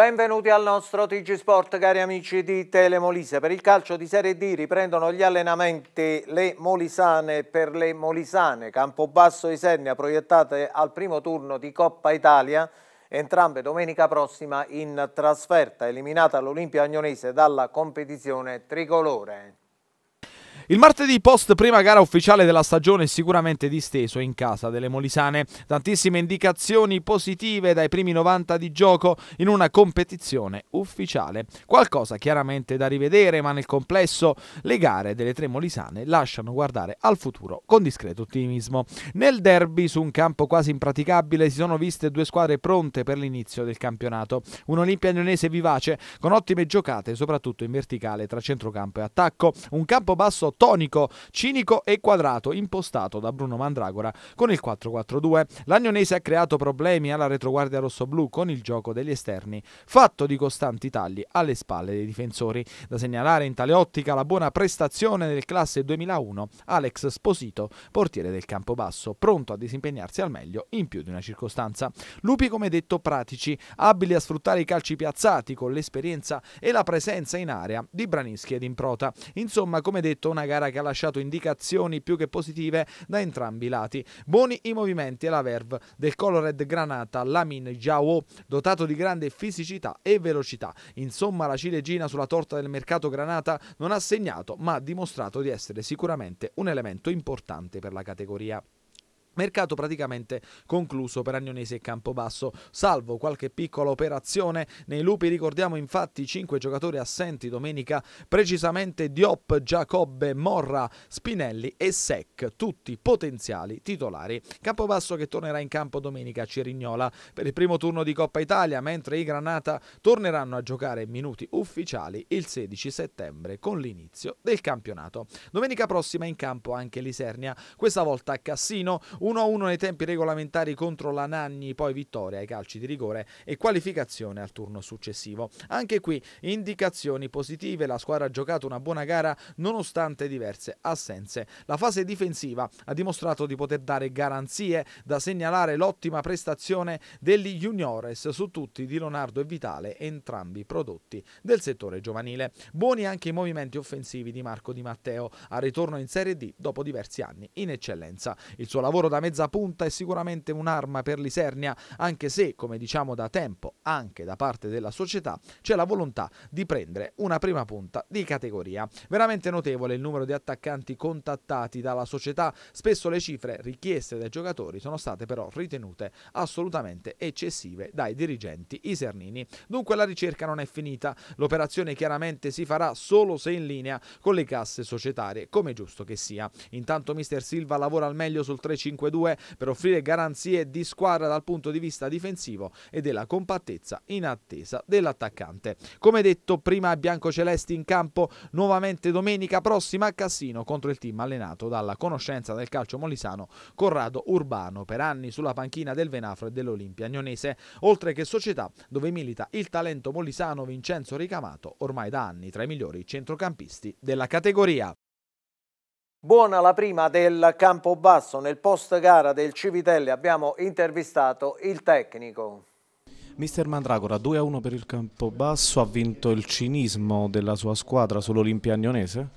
Benvenuti al nostro TG Sport cari amici di Telemolise. Per il calcio di Serie D riprendono gli allenamenti le Molisane per le Molisane. Campobasso e Senna proiettate al primo turno di Coppa Italia, entrambe domenica prossima in trasferta, eliminata l'Olimpia Agnonese dalla competizione tricolore. Il martedì post prima gara ufficiale della stagione sicuramente disteso in casa delle Molisane. Tantissime indicazioni positive dai primi 90 di gioco in una competizione ufficiale. Qualcosa chiaramente da rivedere, ma nel complesso le gare delle tre Molisane lasciano guardare al futuro con discreto ottimismo. Nel derby su un campo quasi impraticabile si sono viste due squadre pronte per l'inizio del campionato. Un'Olimpia Nionese vivace con ottime giocate soprattutto in verticale tra centrocampo e attacco, un campo basso tonico, cinico e quadrato, impostato da Bruno Mandragora con il 4-4-2. L'Agnonese ha creato problemi alla retroguardia rossoblù con il gioco degli esterni, fatto di costanti tagli alle spalle dei difensori. Da segnalare in tale ottica la buona prestazione del classe 2001 Alex Sposito, portiere del Campobasso, pronto a disimpegnarsi al meglio in più di una circostanza. Lupi, come detto, pratici, abili a sfruttare i calci piazzati con l'esperienza e la presenza in area di Branischi ed Improta. Insomma, come detto, una gara che ha lasciato indicazioni più che positive da entrambi i lati. Buoni i movimenti e la verve del Colored Granata Lamin Jao, dotato di grande fisicità e velocità. Insomma, la ciliegina sulla torta del mercato Granata non ha segnato, ma ha dimostrato di essere sicuramente un elemento importante per la categoria. Mercato praticamente concluso per Agnonesi e Campobasso, salvo qualche piccola operazione. Nei lupi ricordiamo infatti cinque giocatori assenti domenica, precisamente Diop, Giacobbe, Morra, Spinelli e Sec, tutti potenziali titolari. Campobasso che tornerà in campo domenica a Cirignola per il primo turno di Coppa Italia, mentre i Granata torneranno a giocare minuti ufficiali il 16 settembre con l'inizio del campionato. Domenica prossima in campo anche l'Isernia, questa volta a Cassino, un 1-1 nei tempi regolamentari contro la Nanni, poi vittoria ai calci di rigore e qualificazione al turno successivo. Anche qui indicazioni positive, la squadra ha giocato una buona gara nonostante diverse assenze. La fase difensiva ha dimostrato di poter dare garanzie, da segnalare l'ottima prestazione degli juniores su tutti di Leonardo e Vitale, entrambi prodotti del settore giovanile. Buoni anche i movimenti offensivi di Marco Di Matteo, al ritorno in Serie D dopo diversi anni in eccellenza. Il suo lavoro da mezza punta è sicuramente un'arma per l'Isernia, anche se, come diciamo da tempo, anche da parte della società, c'è la volontà di prendere una prima punta di categoria. Veramente notevole il numero di attaccanti contattati dalla società, spesso le cifre richieste dai giocatori sono state però ritenute assolutamente eccessive dai dirigenti isernini. Dunque la ricerca non è finita, l'operazione chiaramente si farà solo se in linea con le casse societarie, come giusto che sia. Intanto mister Silva lavora al meglio sul 3-5 5-2 per offrire garanzie di squadra dal punto di vista difensivo e della compattezza in attesa dell'attaccante. Come detto prima, Bianco Celesti in campo nuovamente domenica prossima a Cassino contro il team allenato dalla conoscenza del calcio molisano Corrado Urbano per anni sulla panchina del Venafro e dell'Olimpia Agnonese, oltre che società dove milita il talento molisano Vincenzo Ricamato, ormai da anni tra i migliori centrocampisti della categoria. Buona la prima del Campobasso, nel post gara del Civitelle abbiamo intervistato il tecnico. Mister Mandragora 2-1 per il Campobasso, ha vinto il cinismo della sua squadra sull'Olimpia Agnonese?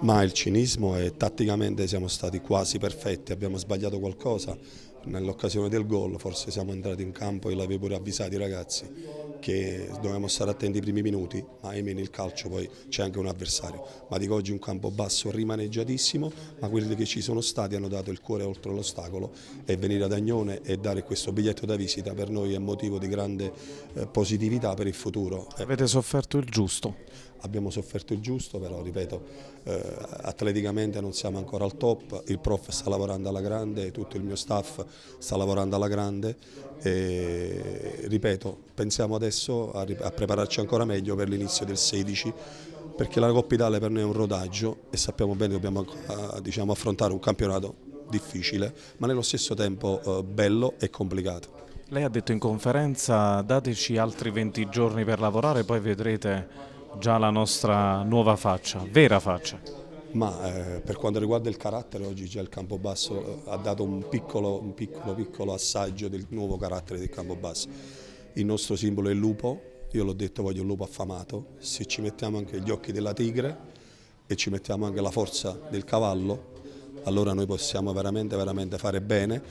Ma il cinismo è tatticamente siamo stati quasi perfetti, abbiamo sbagliato qualcosa, nell'occasione del gol forse siamo entrati in campo, e l'avevo pure avvisato i ragazzi che dovevamo stare attenti i primi minuti, ma ahimè nel calcio poi c'è anche un avversario, ma dico oggi un campo basso rimaneggiatissimo, ma quelli che ci sono stati hanno dato il cuore oltre l'ostacolo e venire ad Agnone e dare questo biglietto da visita per noi è motivo di grande eh, positività per il futuro. Avete sofferto il giusto? abbiamo sofferto il giusto, però ripeto, eh, atleticamente non siamo ancora al top, il prof sta lavorando alla grande, tutto il mio staff sta lavorando alla grande e ripeto, pensiamo adesso a, a prepararci ancora meglio per l'inizio del 16 perché la Coppa Italia per noi è un rodaggio e sappiamo bene che dobbiamo diciamo, affrontare un campionato difficile, ma nello stesso tempo eh, bello e complicato. Lei ha detto in conferenza dateci altri 20 giorni per lavorare, poi vedrete già la nostra nuova faccia, vera faccia? Ma eh, per quanto riguarda il carattere, oggi già il Campobasso eh, ha dato un piccolo, un piccolo, piccolo assaggio del nuovo carattere del Campobasso. Il nostro simbolo è il lupo, io l'ho detto voglio un lupo affamato, se ci mettiamo anche gli occhi della tigre e ci mettiamo anche la forza del cavallo, allora noi possiamo veramente, veramente fare bene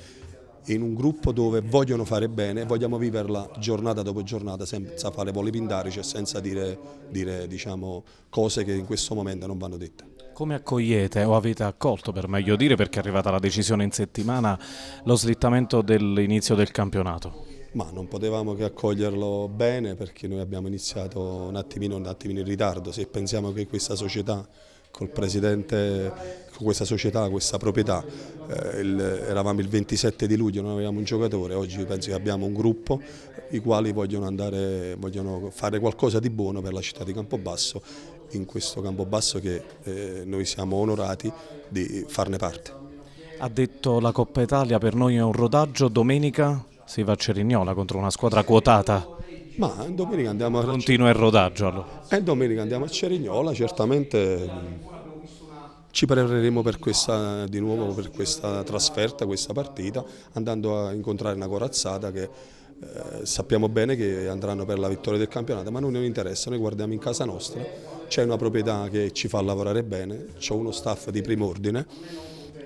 in un gruppo dove vogliono fare bene vogliamo viverla giornata dopo giornata senza fare voli pindarici e senza dire, dire diciamo, cose che in questo momento non vanno dette. Come accogliete o avete accolto per meglio dire perché è arrivata la decisione in settimana lo slittamento dell'inizio del campionato? Ma non potevamo che accoglierlo bene perché noi abbiamo iniziato un attimino, un attimino in ritardo, se pensiamo che questa società col presidente con questa società, questa proprietà, eh, il, eravamo il 27 di luglio, non avevamo un giocatore, oggi penso che abbiamo un gruppo i quali vogliono, andare, vogliono fare qualcosa di buono per la città di Campobasso, in questo Campobasso che eh, noi siamo onorati di farne parte. Ha detto la Coppa Italia, per noi è un rodaggio, domenica si va a Cerignola contro una squadra quotata. Ma domenica andiamo a... Continua il rodaggio allora. E eh, domenica andiamo a Cerignola, certamente mm, ci prepareremo per questa, di nuovo per questa trasferta, questa partita, andando a incontrare una corazzata che eh, sappiamo bene che andranno per la vittoria del campionato, ma a noi non interessa, noi guardiamo in casa nostra, c'è una proprietà che ci fa lavorare bene, c'è uno staff di prim'ordine,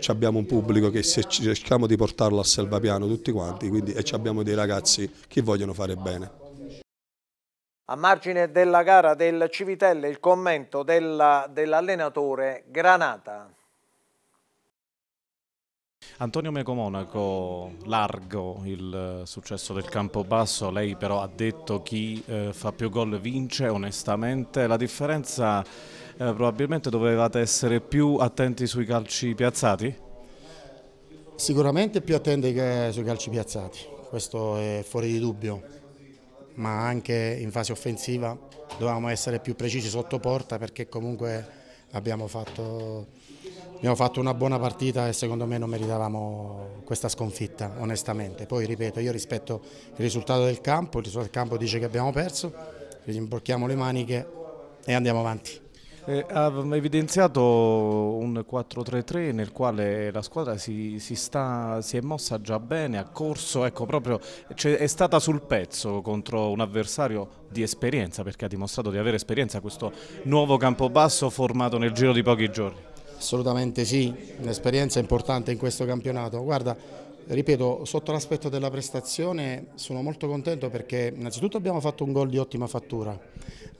abbiamo un pubblico che se cerchiamo di portarlo a selvapiano tutti quanti quindi, e abbiamo dei ragazzi che vogliono fare bene. A margine della gara del Civitelle il commento dell'allenatore dell Granata. Antonio Mecomonaco, largo il successo del campo basso, lei però ha detto chi eh, fa più gol vince onestamente, la differenza eh, probabilmente dovevate essere più attenti sui calci piazzati? Sicuramente più attenti sui calci piazzati, questo è fuori di dubbio, ma anche in fase offensiva dovevamo essere più precisi sotto porta perché comunque abbiamo fatto, abbiamo fatto una buona partita e secondo me non meritavamo questa sconfitta onestamente. Poi ripeto, io rispetto il risultato del campo, il risultato del campo dice che abbiamo perso, rimbocchiamo le maniche e andiamo avanti. Eh, ha evidenziato un 4-3-3 nel quale la squadra si, si, sta, si, è mossa già bene, ha corso, ecco proprio cioè è stata sul pezzo contro un avversario di esperienza perché ha dimostrato di avere esperienza questo nuovo campo basso formato nel giro di pochi giorni. Assolutamente sì, un'esperienza importante in questo campionato. Guarda, Ripeto, sotto l'aspetto della prestazione sono molto contento perché innanzitutto abbiamo fatto un gol di ottima fattura,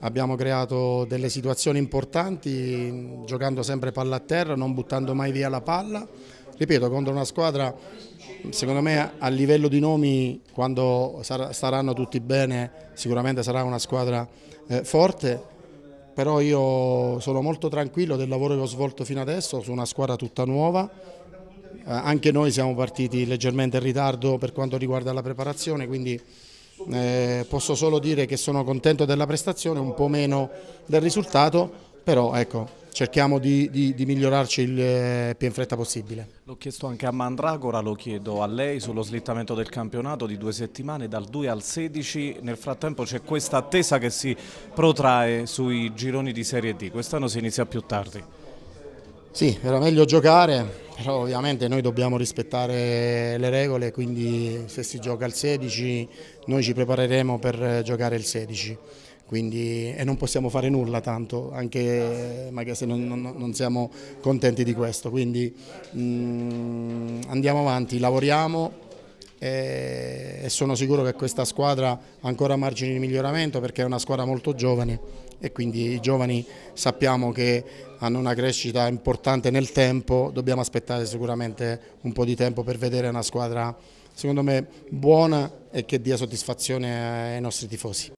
abbiamo creato delle situazioni importanti giocando sempre palla a terra, non buttando mai via la palla, ripeto, contro una squadra secondo me a livello di nomi quando staranno tutti bene sicuramente sarà una squadra eh, forte però io sono molto tranquillo del lavoro che ho svolto fino adesso su una squadra tutta nuova eh, anche noi siamo partiti leggermente in ritardo per quanto riguarda la preparazione, quindi eh, posso solo dire che sono contento della prestazione, un po' meno del risultato, però ecco, cerchiamo di, di, di migliorarci il eh, più in fretta possibile. L'ho chiesto anche a Mandragora, lo chiedo a lei sullo slittamento del campionato di due settimane dal 2 al 16, nel frattempo c'è questa attesa che si protrae sui gironi di Serie D, quest'anno si inizia più tardi. Sì, era meglio giocare, però ovviamente noi dobbiamo rispettare le regole, quindi se si gioca il 16 noi ci prepareremo per giocare il 16. Quindi, e non possiamo fare nulla tanto, anche se non, non, non siamo contenti di questo. Quindi mh, mm, andiamo avanti, lavoriamo e, e sono sicuro che questa squadra ha ancora margini di miglioramento perché è una squadra molto giovane e quindi i giovani sappiamo che hanno una crescita importante nel tempo, dobbiamo aspettare sicuramente un po' di tempo per vedere una squadra secondo me buona e che dia soddisfazione ai nostri tifosi.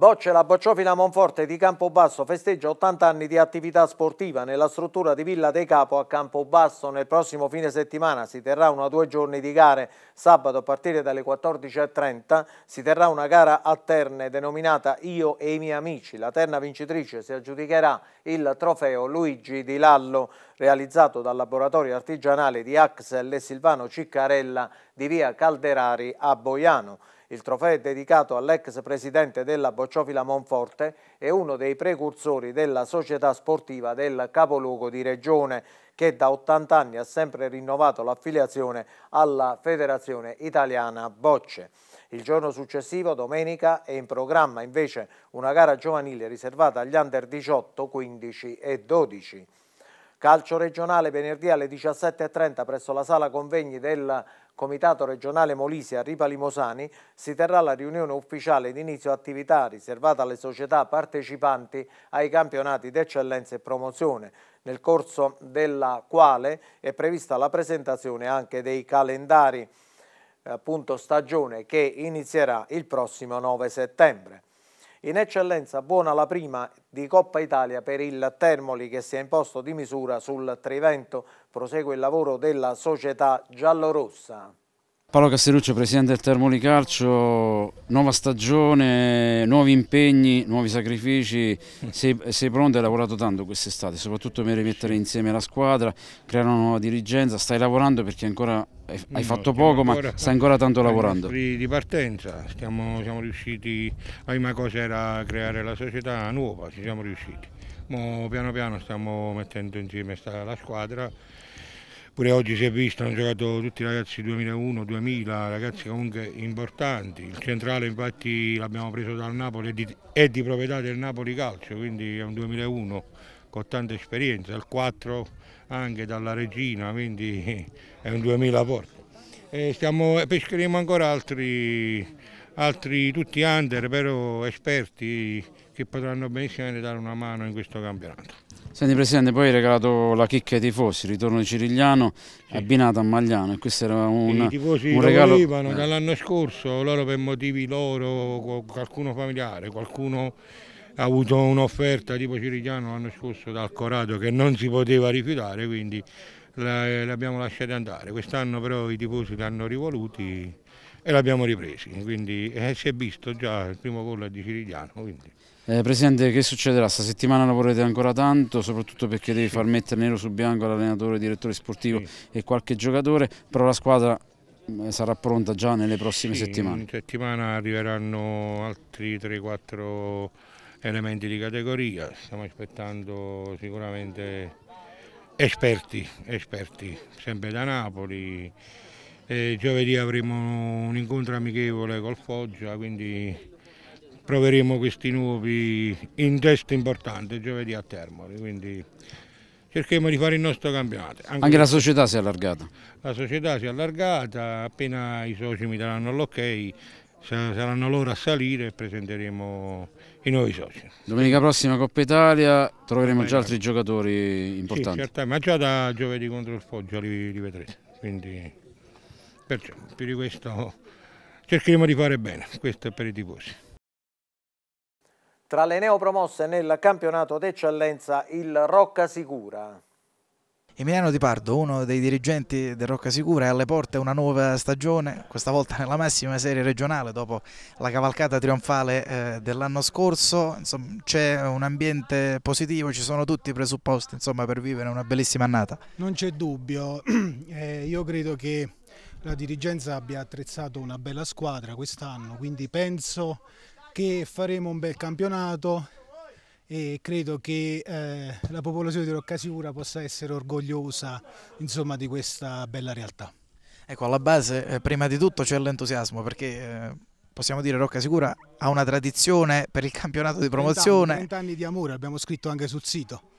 Bocce, la Bocciofila Monforte di Campobasso festeggia 80 anni di attività sportiva nella struttura di Villa dei Capo a Campobasso. Nel prossimo fine settimana si terrà una due giorni di gare. Sabato a partire dalle 14.30 si terrà una gara a terne denominata Io e i miei amici. La terna vincitrice si aggiudicherà il trofeo Luigi Di Lallo realizzato dal laboratorio artigianale di Axel e Silvano Ciccarella di via Calderari a Boiano. Il trofeo è dedicato all'ex presidente della Bocciofila Monforte e uno dei precursori della società sportiva del capoluogo di regione che da 80 anni ha sempre rinnovato l'affiliazione alla Federazione Italiana Bocce. Il giorno successivo, domenica, è in programma invece una gara giovanile riservata agli under 18, 15 e 12. Calcio regionale venerdì alle 17.30 presso la sala convegni del Comitato regionale a Ripa Limosani si terrà la riunione ufficiale di inizio attività riservata alle società partecipanti ai campionati d'eccellenza e promozione, nel corso della quale è prevista la presentazione anche dei calendari appunto stagione che inizierà il prossimo 9 settembre. In eccellenza buona la prima di Coppa Italia per il Termoli che si è imposto di misura sul Trivento prosegue il lavoro della società giallorossa. Paolo Castelluccio, presidente del Termoli Calcio, nuova stagione, nuovi impegni, nuovi sacrifici, sei, sei pronto, hai lavorato tanto quest'estate, soprattutto per rimettere insieme la squadra, creare una nuova dirigenza, stai lavorando perché ancora hai, no, fatto poco ancora, ma stai ancora tanto lavorando. Di partenza, stiamo, siamo riusciti, la prima cosa era creare la società nuova, ci siamo riusciti ma piano piano stiamo mettendo insieme la squadra. Pure oggi si è visto, hanno giocato tutti i ragazzi 2001-2000, ragazzi comunque importanti. Il centrale infatti l'abbiamo preso dal Napoli, è di, è di proprietà del Napoli Calcio, quindi è un 2001 con tanta esperienza, il 4 anche dalla Regina, quindi è un 2000 porte. E stiamo, pescheremo ancora altri, altri tutti under, però esperti che potranno benissimo dare una mano in questo campionato. Senti Presidente, poi hai regalato la chicca ai tifosi, il ritorno di Cirigliano, sì. abbinata a Magliano e questo era un, I tifosi un regalo. Volevano, eh. dall'anno scorso, loro per motivi loro, qualcuno familiare, qualcuno ha avuto un'offerta tipo Cirigliano l'anno scorso dal Corrado che non si poteva rifiutare, quindi l'abbiamo lasciata andare. Quest'anno però i tifosi l'hanno rivoluti e l'abbiamo ripresi, quindi eh, si è visto già il primo gol di Cirigliano. Quindi. Eh, Presidente, che succederà? Sta lavorerete ancora tanto, soprattutto perché devi far mettere nero su bianco l'allenatore, il direttore sportivo sì. e qualche giocatore, però la squadra mm, sarà pronta già nelle prossime sì, settimane. In settimana arriveranno altri 3-4 elementi di categoria, stiamo aspettando sicuramente esperti, esperti sempre da Napoli. E eh, giovedì avremo un incontro amichevole col Foggia, quindi proveremo questi nuovi in test importante giovedì a Termoli, quindi cercheremo di fare il nostro campionato. Anche, Anche la società si è allargata? La società si è allargata, appena i soci mi daranno l'ok saranno loro a salire e presenteremo i nuovi soci. Domenica prossima Coppa Italia troveremo già altri giocatori importanti. Sì, certo, ma già da giovedì contro il Foggia li, li vedrete, quindi perciò più di questo cercheremo di fare bene, questo è per i tifosi. Tra le neopromosse nel campionato d'eccellenza il Rocca Sicura. Emiliano Di Pardo, uno dei dirigenti del Rocca Sicura, è alle porte una nuova stagione, questa volta nella massima serie regionale dopo la cavalcata trionfale eh, dell'anno scorso. C'è un ambiente positivo, ci sono tutti i presupposti insomma, per vivere una bellissima annata. Non c'è dubbio, eh, io credo che la dirigenza abbia attrezzato una bella squadra quest'anno, quindi penso che faremo un bel campionato e credo che eh, la popolazione di Roccasiura possa essere orgogliosa insomma, di questa bella realtà. Ecco, alla base eh, prima di tutto c'è l'entusiasmo perché eh, possiamo dire Rocca Sicura ha una tradizione per il campionato di promozione. 20 anni, 20 anni di amore, abbiamo scritto anche sul sito.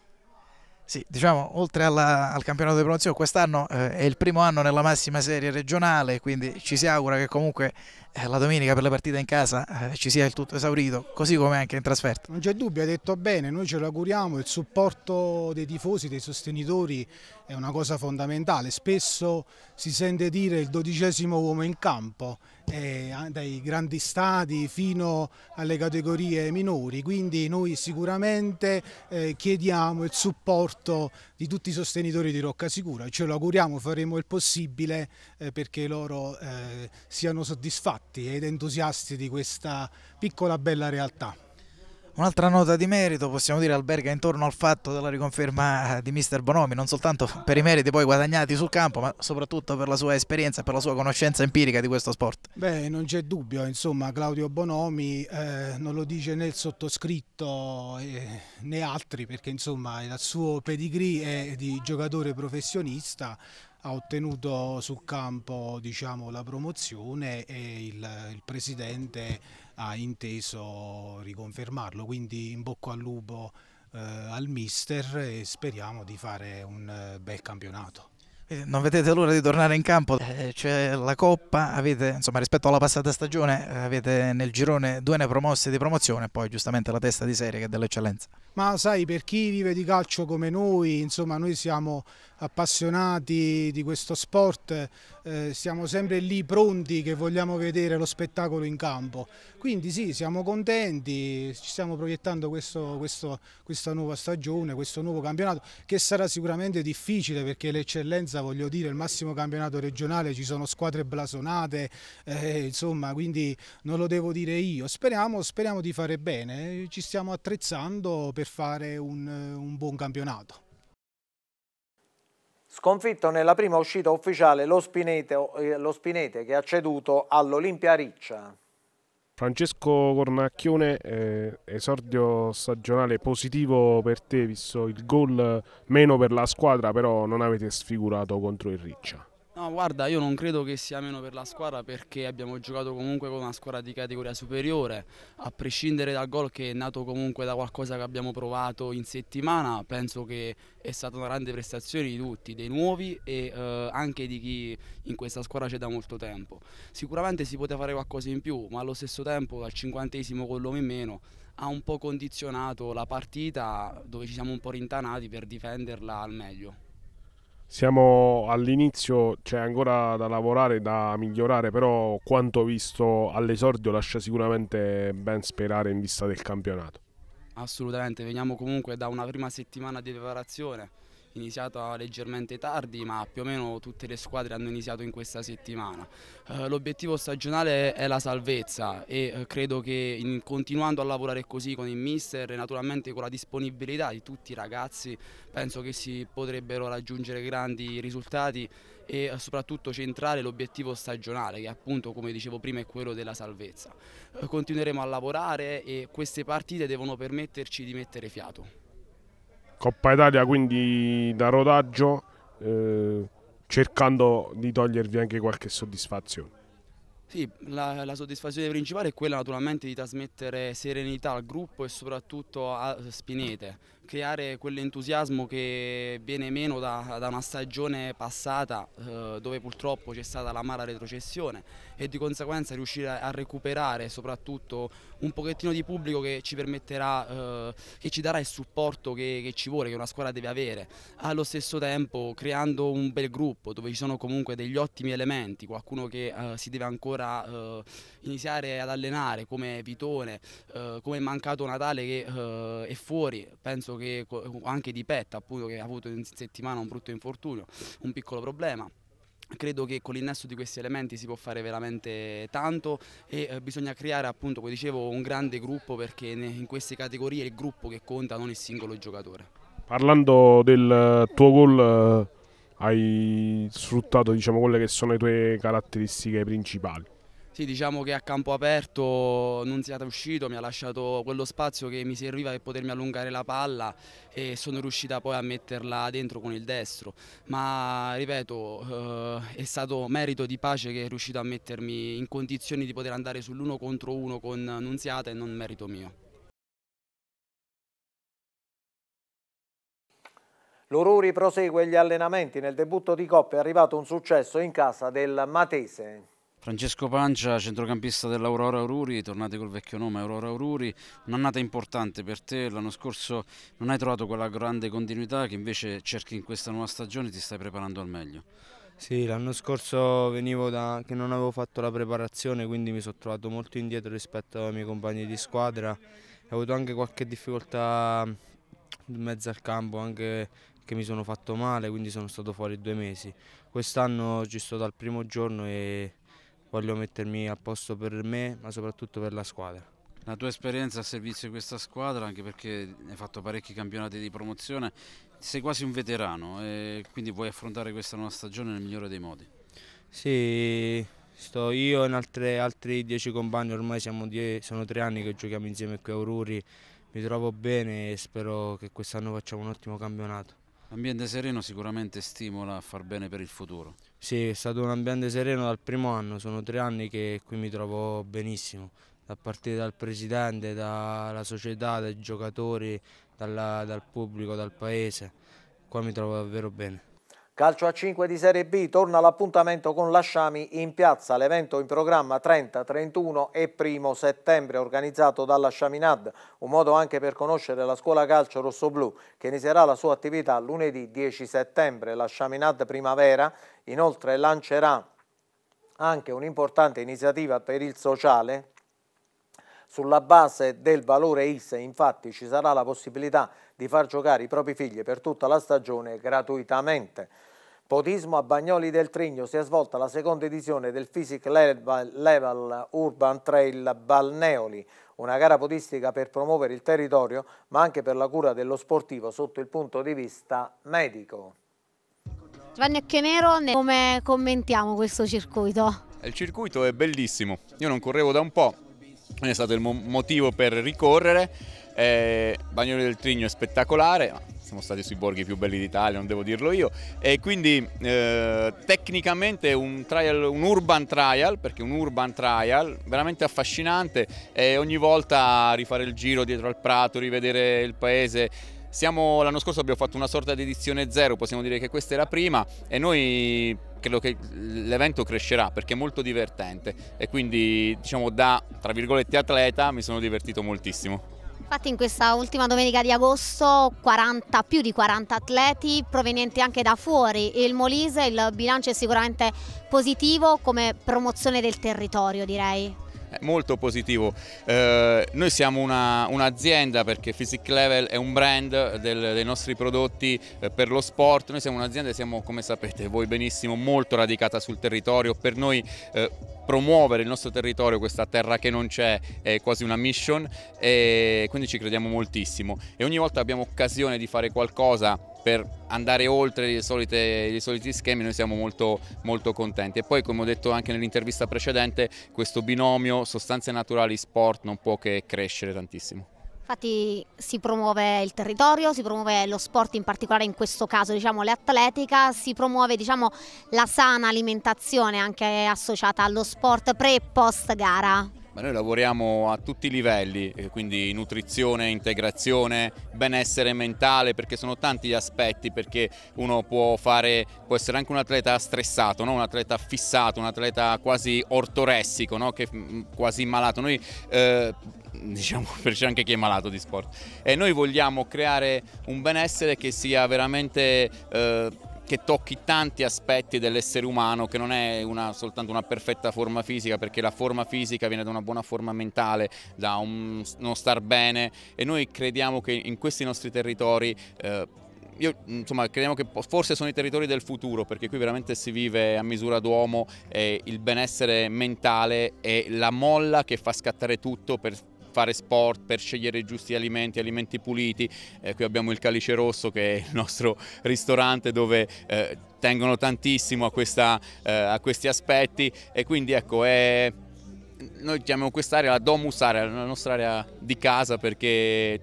Sì, diciamo, oltre alla, al campionato di promozione, quest'anno eh, è il primo anno nella massima serie regionale, quindi ci si augura che comunque eh, la domenica per le partite in casa eh, ci sia il tutto esaurito, così come anche in trasferta. Non c'è dubbio, hai detto bene, noi ce lo auguriamo, il supporto dei tifosi, dei sostenitori è una cosa fondamentale, spesso si sente dire il dodicesimo uomo in campo eh, dai grandi stadi fino alle categorie minori, quindi noi sicuramente eh, chiediamo il supporto di tutti i sostenitori di Rocca Sicura, ce lo auguriamo, faremo il possibile eh, perché loro eh, siano soddisfatti ed entusiasti di questa piccola bella realtà. Un'altra nota di merito, possiamo dire, alberga intorno al fatto della riconferma di mister Bonomi, non soltanto per i meriti poi guadagnati sul campo, ma soprattutto per la sua esperienza e per la sua conoscenza empirica di questo sport. Beh, non c'è dubbio, insomma, Claudio Bonomi eh, non lo dice né il sottoscritto eh, né altri, perché insomma il suo pedigree è di giocatore professionista, ha ottenuto sul campo diciamo, la promozione e il, il, presidente ha inteso riconfermarlo, quindi in bocca al lupo eh, al mister e speriamo di fare un eh, bel campionato. Eh, non vedete l'ora di tornare in campo, eh, c'è la Coppa, avete, insomma, rispetto alla passata stagione avete nel girone due ne promosse di promozione e poi giustamente la testa di serie che è dell'eccellenza. Ma sai, per chi vive di calcio come noi, insomma, noi siamo appassionati di questo sport eh, siamo sempre lì pronti che vogliamo vedere lo spettacolo in campo. Quindi sì, siamo contenti, ci stiamo proiettando questo, questo, questa nuova stagione, questo nuovo campionato che sarà sicuramente difficile perché l'eccellenza, voglio dire, il massimo campionato regionale, ci sono squadre blasonate, eh, insomma, quindi non lo devo dire io. Speriamo, speriamo di fare bene, ci stiamo attrezzando per fare un, un buon campionato. Sconfitto nella prima uscita ufficiale lo Spinete, eh, lo Spinete che ha ceduto all'Olimpia Riccia. Francesco Cornacchione, eh, esordio stagionale positivo per te, visto il gol meno per la squadra, però non avete sfigurato contro il Riccia. No, guarda, io non credo che sia meno per la squadra perché abbiamo giocato comunque con una squadra di categoria superiore, a prescindere dal gol che è nato comunque da qualcosa che abbiamo provato in settimana, penso che è stata una grande prestazione di tutti, dei nuovi e eh, anche di chi in questa squadra c'è da molto tempo. Sicuramente si poteva fare qualcosa in più, ma allo stesso tempo al cinquantesimo con l'uomo in meno ha un po' condizionato la partita dove ci siamo un po' rintanati per difenderla al meglio. Siamo all'inizio, c'è ancora da lavorare, da migliorare, però quanto visto all'esordio lascia sicuramente ben sperare in vista del campionato. Assolutamente, veniamo comunque da una prima settimana di preparazione iniziata leggermente tardi ma più o meno tutte le squadre hanno iniziato in questa settimana. Eh, l'obiettivo stagionale è la salvezza e eh, credo che continuando a lavorare così con il mister e naturalmente con la disponibilità di tutti i ragazzi penso che si potrebbero raggiungere grandi risultati e eh, soprattutto centrare l'obiettivo stagionale che appunto come dicevo prima è quello della salvezza. continueremo a lavorare e queste partite devono permetterci di mettere fiato. Coppa Italia quindi da rodaggio eh, cercando di togliervi anche qualche soddisfazione. Sì, la, la, soddisfazione principale è quella naturalmente di trasmettere serenità al gruppo e soprattutto a Spinete creare quell'entusiasmo che viene meno da, da una stagione passata eh, dove purtroppo c'è stata la mala retrocessione e di conseguenza riuscire a, recuperare soprattutto un pochettino di pubblico che ci permetterà, eh, che ci darà il supporto che, che, ci vuole, che una squadra deve avere. Allo stesso tempo creando un bel gruppo dove ci sono comunque degli ottimi elementi, qualcuno che eh, si deve ancora eh, iniziare ad allenare come Vitone, eh, come Mancato Natale che eh, è fuori, penso che che anche di Petta appunto che ha avuto in settimana un brutto infortunio, un piccolo problema credo che con l'innesto di questi elementi si può fare veramente tanto e eh, bisogna creare appunto come dicevo un grande gruppo perché in queste categorie è il gruppo che conta non il singolo giocatore parlando del eh, tuo gol eh, hai sfruttato diciamo, quelle che sono le tue caratteristiche principali sì, diciamo che a campo aperto non si era uscito, mi ha lasciato quello spazio che mi serviva per potermi allungare la palla e sono riuscita poi a metterla dentro con il destro, ma ripeto eh, è stato merito di pace che è riuscito a mettermi in condizioni di poter andare sull'uno contro uno con Nunziata e non merito mio. L'Ururi prosegue gli allenamenti, nel debutto di Coppa è arrivato un successo in casa del Matese. Francesco Pancia, centrocampista dell'Aurora Aururi, tornate col vecchio nome Aurora Aururi, un'annata importante per te, l'anno scorso non hai trovato quella grande continuità che invece cerchi in questa nuova stagione e ti stai preparando al meglio. Sì, l'anno scorso venivo da che non avevo fatto la preparazione, quindi mi sono trovato molto indietro rispetto ai miei compagni di squadra, ho avuto anche qualche difficoltà in mezzo al campo, anche che mi sono fatto male, quindi sono stato fuori due mesi. Quest'anno ci sto dal primo giorno e voglio mettermi a posto per me ma soprattutto per la squadra. La tua esperienza a servizio di questa squadra, anche perché hai fatto parecchi campionati di promozione, sei quasi un veterano e quindi vuoi affrontare questa nuova stagione nel migliore dei modi. Sì, sto io e altre, altri dieci compagni, ormai die, sono tre anni che giochiamo insieme qui a Aururi, mi trovo bene e spero che quest'anno facciamo un ottimo campionato. L'ambiente sereno sicuramente stimola a far bene per il futuro. Sì, è stato un ambiente sereno dal primo anno, sono tre anni che qui mi trovo benissimo, a partire dal presidente, dalla società, dai giocatori, dalla, dal pubblico, dal paese, qua mi trovo davvero bene. Calcio a 5 di Serie B, torna l'appuntamento con Lasciami in piazza, l'evento in programma 30, 31 e 1 settembre organizzato dalla Sciaminad, un modo anche per conoscere la scuola calcio rossoblù che inizierà la sua attività lunedì 10 settembre. La Sciaminad Primavera inoltre lancerà anche un'importante iniziativa per il sociale sulla base del valore ISE infatti ci sarà la possibilità di far giocare i propri figli per tutta la stagione gratuitamente. Podismo a Bagnoli del Trigno si è svolta la seconda edizione del Physic Level Urban Trail Balneoli, una gara podistica per promuovere il territorio ma anche per la cura dello sportivo sotto il punto di vista medico. Giovanni Occhenero, come commentiamo questo circuito? Il circuito è bellissimo, io non correvo da un po', è stato il mo- motivo per ricorrere. Eh, Bagnoli del Trigno è spettacolare, siamo stati sui borghi più belli d'Italia, non devo dirlo io, e quindi eh, tecnicamente un, trial, un urban trial, perché un urban trial veramente affascinante e ogni volta rifare il giro dietro al prato, rivedere il paese siamo, l'anno scorso abbiamo fatto una sorta di edizione zero, possiamo dire che questa è la prima e noi credo che l'evento crescerà perché è molto divertente e quindi diciamo da tra virgolette atleta mi sono divertito moltissimo. Infatti in questa ultima domenica di agosto 40, più di 40 atleti provenienti anche da fuori il Molise, il bilancio è sicuramente positivo come promozione del territorio direi molto positivo. Eh, noi siamo un'azienda perché Physic Level è un brand del, dei nostri prodotti eh, per lo sport, noi siamo un'azienda e siamo come sapete voi benissimo molto radicata sul territorio, per noi eh, promuovere il nostro territorio, questa terra che non c'è, è quasi una mission e quindi ci crediamo moltissimo e ogni volta abbiamo occasione di fare qualcosa per andare oltre i soliti schemi noi siamo molto, molto contenti e poi come ho detto anche nell'intervista precedente questo binomio sostanze naturali sport non può che crescere tantissimo. Infatti si promuove il territorio, si promuove lo sport, in particolare in questo caso diciamo, l'atletica, si promuove diciamo, la sana alimentazione anche associata allo sport pre e post gara. Ma noi lavoriamo a tutti i livelli, eh, quindi nutrizione, integrazione, benessere mentale, perché sono tanti gli aspetti, perché uno può, fare, può essere anche un atleta stressato, no? un atleta fissato, un atleta quasi ortoressico, no? che, mm, quasi malato. Noi, eh, diciamo c'è anche chi è malato di sport e noi vogliamo creare un benessere che sia veramente eh, che tocchi tanti aspetti dell'essere umano, che non è una, soltanto una perfetta forma fisica, perché la forma fisica viene da una buona forma mentale, da un, uno star bene e noi crediamo che in questi nostri territori... Eh, io, insomma, crediamo che forse sono i territori del futuro perché qui veramente si vive a misura d'uomo e il benessere mentale è la molla che fa scattare tutto per fare sport, per scegliere i giusti alimenti, alimenti puliti. Eh, qui abbiamo il Calice Rosso che è il nostro ristorante dove eh, tengono tantissimo a, questa, eh, a, questi aspetti e quindi ecco è... Noi chiamiamo quest'area la domus area, la nostra area di casa perché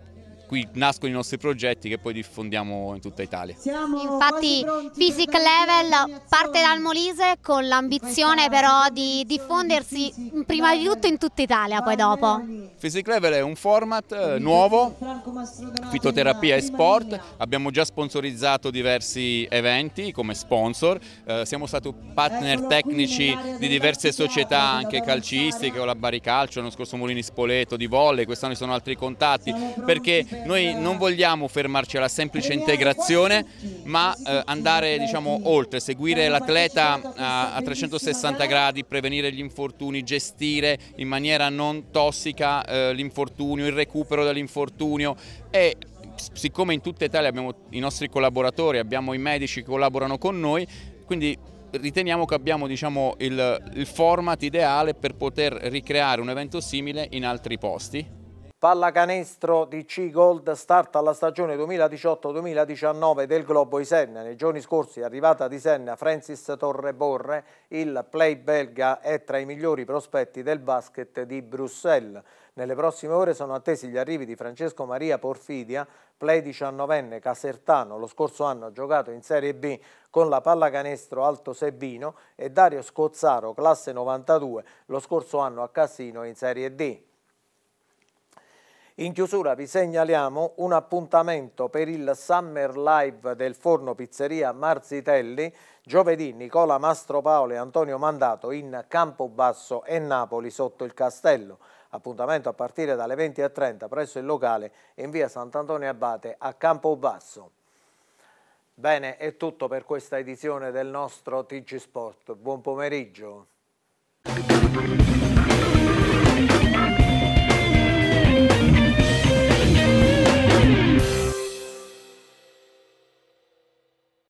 qui nascono i nostri progetti che poi diffondiamo in tutta Italia. Siamo Infatti Physic Level parte dal Molise con l'ambizione però di diffondersi prima di tutto in tutta Italia poi dopo. Physic Level è un format eh, nuovo, fitoterapia e sport, abbiamo già sponsorizzato diversi eventi come sponsor, eh, siamo stati partner tecnici di diverse società anche calcistiche, o la Baricalcio, l'anno scorso Molini Spoleto, di Volle, quest'anno ci sono altri contatti perché noi non vogliamo fermarci alla semplice integrazione, ma eh, andare diciamo, oltre, seguire l'atleta eh, a, a, 360 gradi, prevenire gli infortuni, gestire in maniera non tossica eh, l'infortunio, il recupero dall'infortunio e siccome in tutta Italia abbiamo i nostri collaboratori, abbiamo i medici che collaborano con noi, quindi riteniamo che abbiamo diciamo, il, il format ideale per poter ricreare un evento simile in altri posti. Pallacanestro di C Gold start alla stagione 2018-2019 del Globo Isenna. Nei giorni scorsi è arrivata di Senna Francis Torreborre, il play belga è tra i migliori prospetti del basket di Bruxelles. Nelle prossime ore sono attesi gli arrivi di Francesco Maria Porfidia, play 19enne casertano, lo scorso anno ha giocato in Serie B con la pallacanestro Alto Sebino e Dario Scozzaro, classe 92, lo scorso anno a Cassino in Serie D. In chiusura vi segnaliamo un appuntamento per il Summer Live del forno pizzeria Marzitelli, giovedì Nicola Mastropaolo e Antonio Mandato in Campobasso e Napoli sotto il Castello. Appuntamento a partire dalle 20.30 presso il locale in via Sant'Antonio Abate a Campobasso. Bene, è tutto per questa edizione del nostro TG Sport. Buon pomeriggio.